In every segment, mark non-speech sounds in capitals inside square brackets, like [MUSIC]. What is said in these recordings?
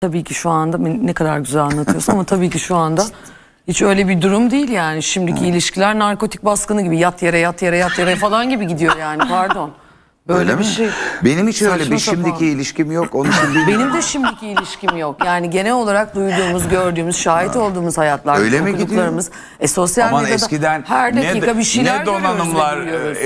Tabii ki şu anda ne kadar güzel anlatıyorsun ama tabii ki şu anda hiç öyle bir durum değil yani. Şimdiki ilişkiler narkotik baskını gibi yat yere yat yere yat yere falan gibi gidiyor yani pardon. Böyle öyle bir mi? şey. Benim hiç öyle bir sapan. ilişkim yok. Onu şimdi [LAUGHS] Benim de şimdiki ilişkim yok. Yani genel olarak duyduğumuz, gördüğümüz, şahit olduğumuz hayatlar, Öyle mi okuduklarımız. E, sosyal Aman medyada eskiden her dakika ne, bir şeyler ne donanımlar görüyoruz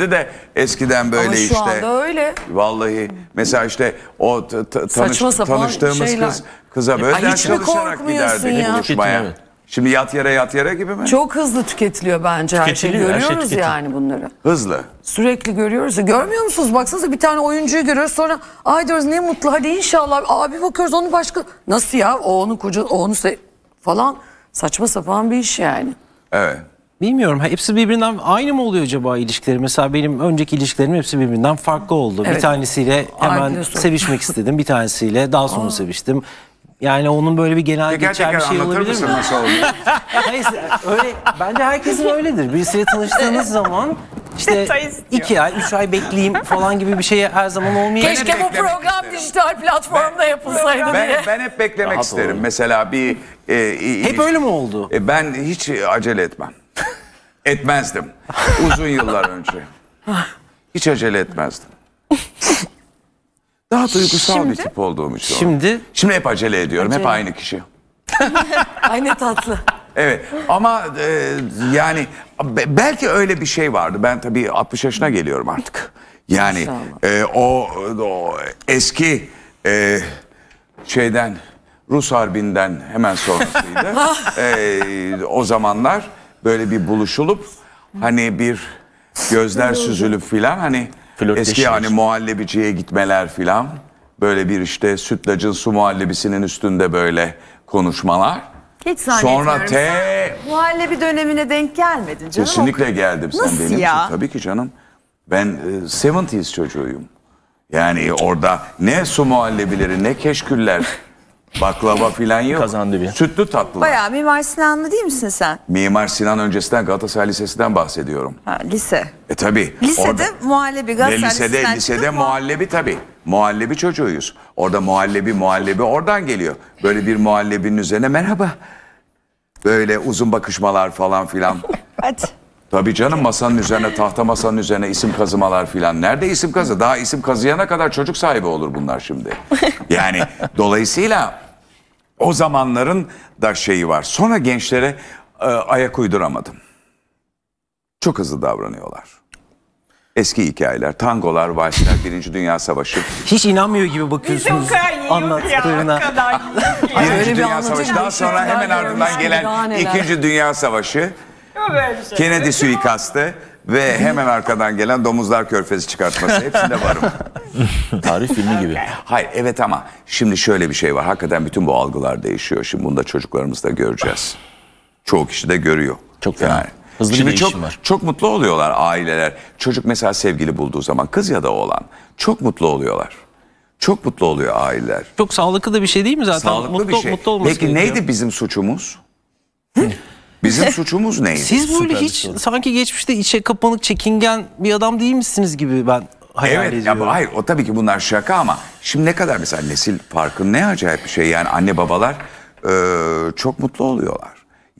ve e, de eskiden böyle Ama şu işte. anda öyle. Vallahi mesela işte o tanış, tanıştığımız şeyler. kız kıza böyle Ay, ders hiç mi korkmuyorsun ya? Şimdi yat yere yat yere gibi mi? Çok hızlı tüketiliyor bence her şey. Tüketiliyor, her şey Görüyoruz yani bunları. Hızlı. Sürekli görüyoruz. Görmüyor musunuz? Baksanıza bir tane oyuncuyu görüyoruz sonra ay diyoruz ne mutlu hadi inşallah. Abi bakıyoruz onu başka. Nasıl ya? O onu koca o onu se falan. Saçma sapan bir iş yani. Evet. Bilmiyorum hepsi birbirinden aynı mı oluyor acaba ilişkileri? Mesela benim önceki ilişkilerim hepsi birbirinden farklı oldu. Evet. Bir tanesiyle hemen sevişmek [LAUGHS] istedim. Bir tanesiyle daha sonra seviştim. Yani onun böyle bir genel Teker geçer bir şey olabilir mısın mi? nasıl oluyor? [LAUGHS] Neyse öyle bence herkesin öyledir. Birisiyle tanıştığınız zaman işte [LAUGHS] iki ay, üç ay bekleyeyim falan gibi bir şey her zaman olmayabilir. Keşke bu program isterim. dijital platformda yapılsaydı diye. Ben, ben hep beklemek Rahat isterim. olun. Mesela bir... e, i- Hep öyle mi oldu? e, ben hiç acele etmem. [LAUGHS] Etmezdim. Uzun yıllar önce. Hiç acele etmezdim daha duygusal şimdi, bir tip olduğum için. Şimdi? Şimdi hep acele ediyorum. Acele. Hep aynı kişi. [LAUGHS] aynı tatlı. Evet ama e, yani belki öyle bir şey vardı. Ben tabii 60 yaşına geliyorum artık. Yani e, o, o eski e, şeyden Rus Harbi'nden hemen sonrasıydı. [LAUGHS] e, o zamanlar böyle bir buluşulup hani bir gözler süzülüp filan hani Eski yani muhallebiciye gitmeler filan. Böyle bir işte sütlacın su muhallebisinin üstünde böyle konuşmalar. Hiç Sonra te... muhallebi dönemine denk gelmedin canım. Kesinlikle geldim. Sen Nasıl benim ya? Için. Tabii ki canım. Ben e, 70s çocuğuyum. Yani orada ne su muhallebileri ne keşküller. Baklava filan yok. Kazandı Sütlü tatlılar. Bayağı Mimar Sinanlı değil misin sen? Mimar Sinan öncesinden Galatasaray Lisesi'den bahsediyorum. Ha, lise. E tabi. Lisede orada, muhallebi Galatasaray ve lisede, Lisesi'nden lisede çıkıp mu- muhallebi tabi. Muhallebi çocuğuyuz. Orada muhallebi muhallebi oradan geliyor. Böyle bir muhallebinin üzerine merhaba. Böyle uzun bakışmalar falan filan. [LAUGHS] Hadi. Tabi canım masanın üzerine tahta masanın üzerine isim kazımalar filan. Nerede isim kazı? Daha isim kazıyana kadar çocuk sahibi olur bunlar şimdi. [LAUGHS] Yani dolayısıyla o zamanların da şeyi var. Sonra gençlere e, ayak uyduramadım. Çok hızlı davranıyorlar. Eski hikayeler, tangolar, valsler, Birinci Dünya Savaşı. Hiç inanmıyor gibi bakıyorsunuz anlattığına. [LAUGHS] Birinci Dünya Savaşı, daha sonra hemen ardından gelen İkinci Dünya Savaşı, şey Kennedy suikastı ve hemen arkadan gelen domuzlar körfezi çıkartması hepsinde varım. [LAUGHS] Tarih filmi gibi. Hayır evet ama şimdi şöyle bir şey var. Hakikaten bütün bu algılar değişiyor. Şimdi bunu da çocuklarımız da göreceğiz. Çoğu kişi de görüyor. Çok fena. Yani. Hızlı Şimdi bir çok, var. Çok mutlu oluyorlar aileler. Çocuk mesela sevgili bulduğu zaman kız ya da oğlan çok mutlu oluyorlar. Çok mutlu oluyor aileler. Çok sağlıklı da bir şey değil mi zaten? Sağlıklı mutlu, bir şey. Mutlu olması Peki gerekiyor. neydi bizim suçumuz? Bizim suçumuz neydi? Siz böyle Süper hiç sanki geçmişte içe kapanık, çekingen bir adam değil misiniz gibi ben hayal evet, ediyorum. Ya, bu- hayır o tabii ki bunlar şaka ama şimdi ne kadar mesela nesil farkı ne acayip bir şey. Yani anne babalar e, çok mutlu oluyorlar.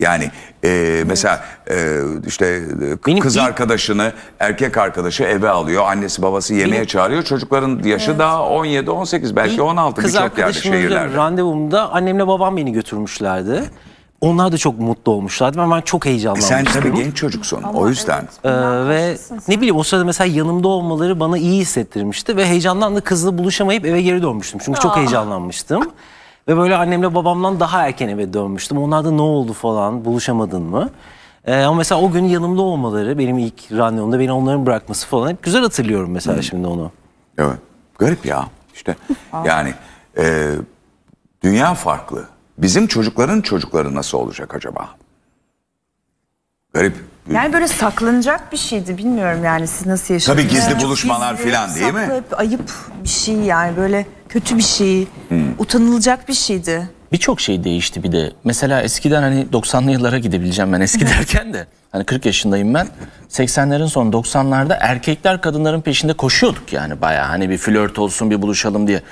Yani e, mesela e, işte e, Benim kız arkadaşını erkek arkadaşı eve alıyor. Annesi babası yemeğe Benim- çağırıyor. Çocukların yaşı daha 17 18 belki 16 kız birçok yerde arkadaşımla şehirlerde. randevumda annemle babam beni götürmüşlerdi. Onlar da çok mutlu olmuşlardı. Ben, ben çok e heyecanlanmıştım. Sen tabii genç çocuksun Ama o yüzden. Ee, ve ne bileyim o sırada mesela yanımda olmaları bana iyi hissettirmişti. Ve heyecandan da kızla buluşamayıp eve geri dönmüştüm. Çünkü çok heyecanlanmıştım. Ve böyle annemle babamdan daha erken eve dönmüştüm. Onlar da ne oldu falan buluşamadın mı? Ee, ama mesela o gün yanımda olmaları, benim ilk randevumda beni onların bırakması falan hep güzel hatırlıyorum mesela Hı. şimdi onu. Evet. Garip ya. İşte yani e, dünya farklı. Bizim çocukların çocukları nasıl olacak acaba? Garip. Yani böyle saklanacak bir şeydi bilmiyorum yani siz nasıl yaşadınız. Tabii gizli buluşmalar gizli, falan değil mi? Hep ayıp bir şey yani böyle kötü bir şey, hmm. utanılacak bir şeydi. Birçok şey değişti bir de. Mesela eskiden hani 90'lı yıllara gidebileceğim ben eski derken de. Hani 40 yaşındayım ben. 80'lerin sonu 90'larda erkekler kadınların peşinde koşuyorduk yani bayağı. Hani bir flört olsun bir buluşalım diye.